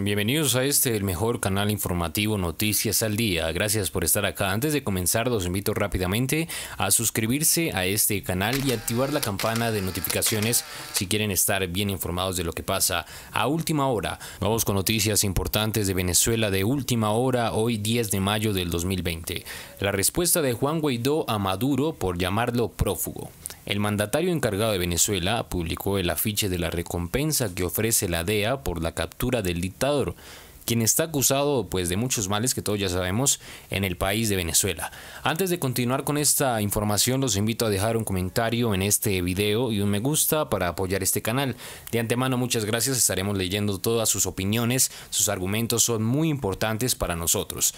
Bienvenidos a este, el mejor canal informativo Noticias al Día. Gracias por estar acá. Antes de comenzar, los invito rápidamente a suscribirse a este canal y activar la campana de notificaciones si quieren estar bien informados de lo que pasa a última hora. Vamos con noticias importantes de Venezuela de última hora, hoy 10 de mayo del 2020. La respuesta de Juan Guaidó a Maduro por llamarlo prófugo. El mandatario encargado de Venezuela publicó el afiche de la recompensa que ofrece la DEA por la captura del dictador, quien está acusado pues de muchos males que todos ya sabemos en el país de Venezuela. Antes de continuar con esta información los invito a dejar un comentario en este video y un me gusta para apoyar este canal. De antemano muchas gracias, estaremos leyendo todas sus opiniones, sus argumentos son muy importantes para nosotros.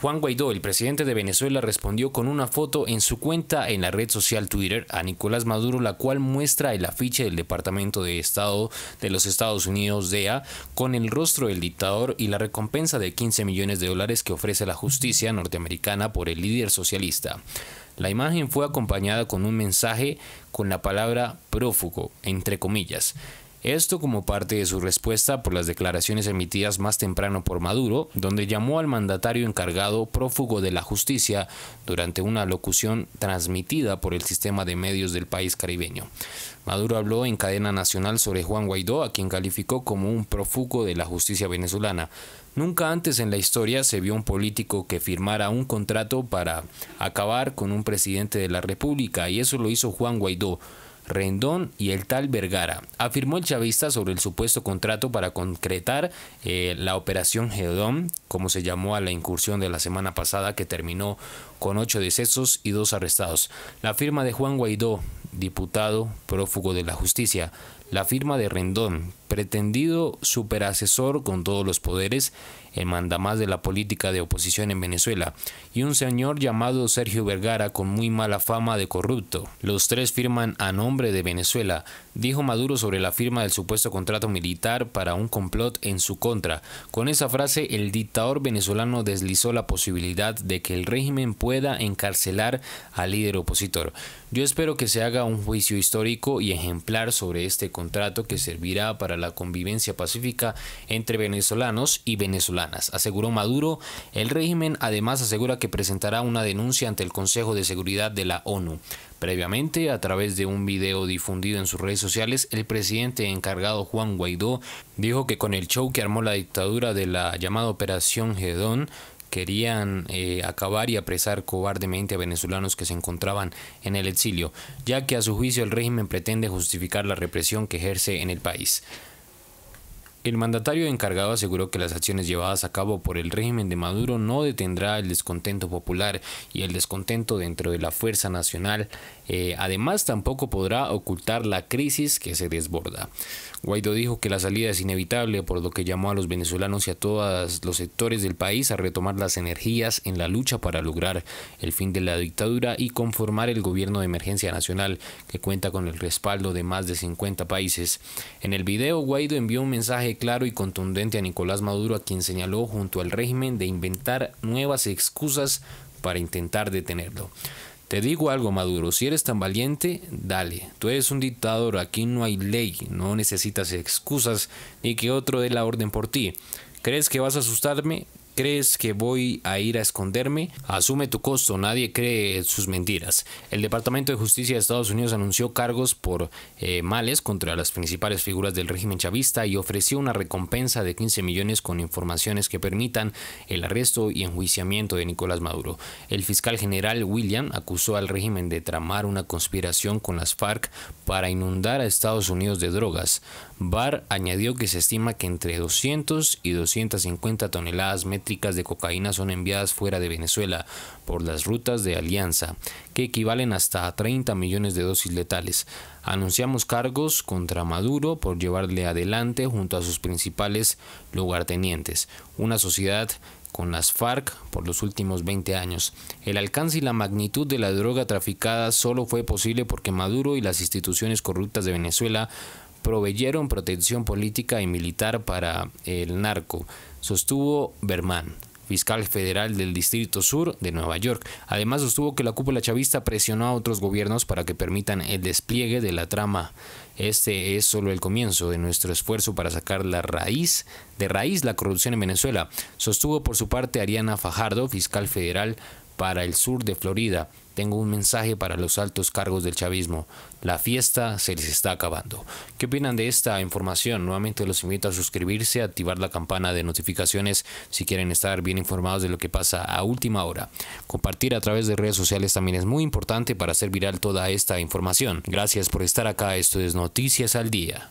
Juan Guaidó, el presidente de Venezuela, respondió con una foto en su cuenta en la red social Twitter a Nicolás Maduro, la cual muestra el afiche del Departamento de Estado de los Estados Unidos, DEA, con el rostro del dictador y la recompensa de 15 millones de dólares que ofrece la justicia norteamericana por el líder socialista. La imagen fue acompañada con un mensaje con la palabra prófugo, entre comillas. Esto como parte de su respuesta por las declaraciones emitidas más temprano por Maduro, donde llamó al mandatario encargado prófugo de la justicia durante una locución transmitida por el sistema de medios del país caribeño. Maduro habló en cadena nacional sobre Juan Guaidó, a quien calificó como un prófugo de la justicia venezolana. Nunca antes en la historia se vio un político que firmara un contrato para acabar con un presidente de la República, y eso lo hizo Juan Guaidó Rendón y el tal Vergara, afirmó el chavista sobre el supuesto contrato para concretar eh, la operación Geodón, como se llamó a la incursión de la semana pasada que terminó con ocho decesos y dos arrestados. La firma de Juan Guaidó, diputado prófugo de la justicia, la firma de Rendón, pretendido superasesor con todos los poderes, el mandamás de la política de oposición en Venezuela, y un señor llamado Sergio Vergara con muy mala fama de corrupto. Los tres firman a nombre de Venezuela, dijo Maduro sobre la firma del supuesto contrato militar para un complot en su contra. Con esa frase, el dictador venezolano deslizó la posibilidad de que el régimen pueda encarcelar al líder opositor. Yo espero que se haga un juicio histórico y ejemplar sobre este contrato que servirá para la convivencia pacífica entre venezolanos y venezolanas, aseguró Maduro. El régimen además asegura que presentará una denuncia ante el Consejo de Seguridad de la ONU. Previamente, a través de un video difundido en sus redes sociales, el presidente encargado Juan Guaidó dijo que con el show que armó la dictadura de la llamada Operación Gedón, querían eh, acabar y apresar cobardemente a venezolanos que se encontraban en el exilio, ya que a su juicio el régimen pretende justificar la represión que ejerce en el país. El mandatario encargado aseguró que las acciones llevadas a cabo por el régimen de Maduro no detendrá el descontento popular y el descontento dentro de la Fuerza Nacional. Eh, además, tampoco podrá ocultar la crisis que se desborda. Guaidó dijo que la salida es inevitable, por lo que llamó a los venezolanos y a todos los sectores del país a retomar las energías en la lucha para lograr el fin de la dictadura y conformar el gobierno de emergencia nacional que cuenta con el respaldo de más de 50 países. En el video, Guaidó envió un mensaje claro y contundente a Nicolás Maduro, a quien señaló junto al régimen de inventar nuevas excusas para intentar detenerlo. Te digo algo, Maduro, si eres tan valiente, dale. Tú eres un dictador, aquí no hay ley, no necesitas excusas ni que otro dé la orden por ti. ¿Crees que vas a asustarme? ¿Crees que voy a ir a esconderme? Asume tu costo, nadie cree sus mentiras. El Departamento de Justicia de Estados Unidos anunció cargos por eh, males contra las principales figuras del régimen chavista y ofreció una recompensa de 15 millones con informaciones que permitan el arresto y enjuiciamiento de Nicolás Maduro. El fiscal general William acusó al régimen de tramar una conspiración con las FARC para inundar a Estados Unidos de drogas. Barr añadió que se estima que entre 200 y 250 toneladas métricas de cocaína son enviadas fuera de Venezuela por las rutas de Alianza, que equivalen hasta a 30 millones de dosis letales. Anunciamos cargos contra Maduro por llevarle adelante junto a sus principales lugartenientes una sociedad con las FARC por los últimos 20 años. El alcance y la magnitud de la droga traficada solo fue posible porque Maduro y las instituciones corruptas de Venezuela proveyeron protección política y militar para el narco, sostuvo Berman fiscal federal del Distrito Sur de Nueva York. Además, sostuvo que la cúpula chavista presionó a otros gobiernos para que permitan el despliegue de la trama. Este es solo el comienzo de nuestro esfuerzo para sacar la raíz, de raíz la corrupción en Venezuela, sostuvo por su parte Ariana Fajardo, fiscal federal para el sur de Florida tengo un mensaje para los altos cargos del chavismo. La fiesta se les está acabando. ¿Qué opinan de esta información? Nuevamente los invito a suscribirse, a activar la campana de notificaciones si quieren estar bien informados de lo que pasa a última hora. Compartir a través de redes sociales también es muy importante para hacer viral toda esta información. Gracias por estar acá. Esto es Noticias al Día.